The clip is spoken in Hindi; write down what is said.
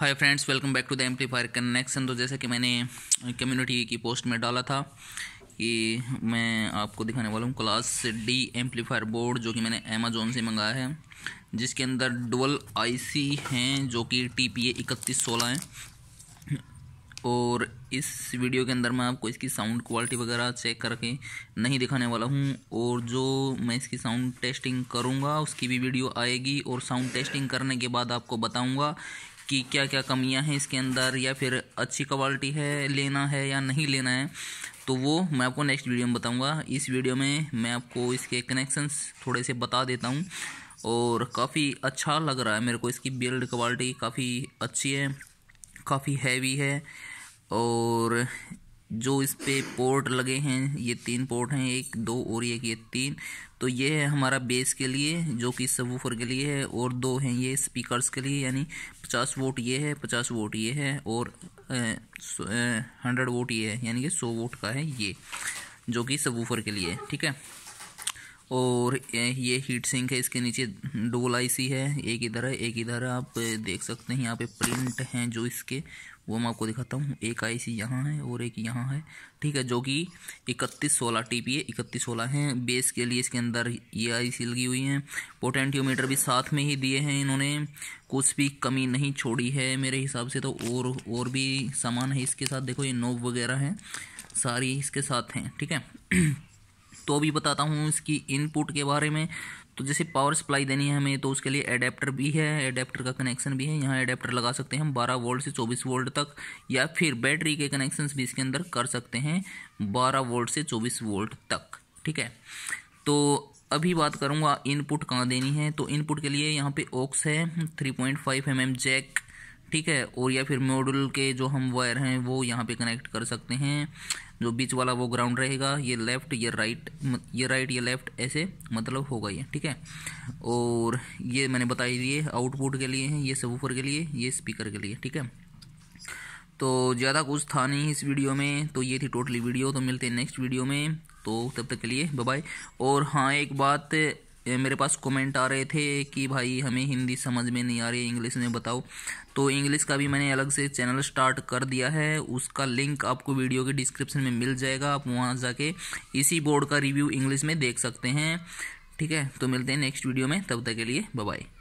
hi friends welcome back to the amplifier connection तो जैसे कि मैंने कम्युनिटी की पोस्ट में डाला था कि मैं आपको दिखाने वाला हूँ क्लास डी एम्पलीफायर बोर्ड जो कि मैंने अमेजोन से मंगाया है जिसके अंदर डुअल आईसी हैं जो कि टी पी ए इकतीस सोलह हैं और इस वीडियो के अंदर मैं आपको इसकी साउंड क्वालिटी वगैरह चेक करके नहीं दिखाने वाला हूँ और जो मैं इसकी साउंड टेस्टिंग करूँगा उसकी भी वीडियो आएगी और साउंड टेस्टिंग करने के बाद आपको बताऊँगा कि क्या क्या कमियां हैं इसके अंदर या फिर अच्छी क्वालिटी है लेना है या नहीं लेना है तो वो मैं आपको नेक्स्ट वीडियो में बताऊंगा इस वीडियो में मैं आपको इसके कनेक्शंस थोड़े से बता देता हूँ और काफ़ी अच्छा लग रहा है मेरे को इसकी बिल्ड क्वालिटी काफ़ी अच्छी है काफ़ी हैवी है और जो इस पे पोर्ट लगे हैं ये तीन पोर्ट हैं एक दो और एक ये तीन तो ये है हमारा बेस के लिए जो कि सबवूफर के लिए है और दो हैं ये स्पीकर्स के लिए यानी पचास वोट ये है पचास वोट ये है और हंड्रेड वोट ये है यानी कि सौ वोट का है ये जो कि सबवूफर के लिए ठीक है और ये हीट सिंक है इसके नीचे डोल आईसी है एक इधर है एक इधर है आप देख सकते हैं यहाँ पे प्रिंट हैं जो इसके वो मैं आपको दिखाता हूँ एक आईसी यहाँ है और एक यहाँ है ठीक है जो कि इकतीस सोलह टी पी है इकतीस सोलह है बेस के लिए इसके अंदर ये आईसी लगी हुई है पोटेंटियोमीटर भी साथ में ही दिए हैं इन्होंने कुछ भी कमी नहीं छोड़ी है मेरे हिसाब से तो और और भी सामान है इसके साथ देखो ये नोब वगैरह हैं सारी इसके साथ हैं ठीक है तो भी बताता हूँ इसकी इनपुट के बारे में तो जैसे पावर सप्लाई देनी है हमें तो उसके लिए एडेप्टर भी है एडेप्टर का कनेक्शन भी है यहाँ एडेप्टर लगा सकते हैं हम 12 वोल्ट से 24 वोल्ट तक या फिर बैटरी के कनेक्शंस भी इसके अंदर कर सकते हैं 12 वोल्ट से 24 वोल्ट तक ठीक है तो अभी बात करूँगा इनपुट कहाँ देनी है तो इनपुट के लिए यहाँ पे ओक्स है three point five M M jack ठीक है और या फिर मॉड्यूल के जो हम वायर हैं वो यहाँ पे कनेक्ट कर सकते हैं जो बीच वाला वो ग्राउंड रहेगा ये लेफ्ट ये राइट ये राइट ये लेफ्ट ऐसे मतलब होगा ये ठीक है और ये मैंने बताई दिए आउटपुट के लिए हैं ये सबूफर के लिए ये स्पीकर के लिए ठीक है तो ज़्यादा कुछ था नहीं इस वीडियो में तो ये थी टोटली वीडियो तो मिलते हैं नेक्स्ट वीडियो में तो तब तक के लिए बाय और हाँ एक बात मेरे पास कमेंट आ रहे थे कि भाई हमें हिंदी समझ में नहीं आ रही इंग्लिश में बताओ तो इंग्लिश का भी मैंने अलग से चैनल स्टार्ट कर दिया है उसका लिंक आपको वीडियो के डिस्क्रिप्शन में मिल जाएगा आप वहाँ जाके इसी बोर्ड का रिव्यू इंग्लिश में देख सकते हैं ठीक है तो मिलते हैं नेक्स्ट वीडियो में तब तक के लिए बाय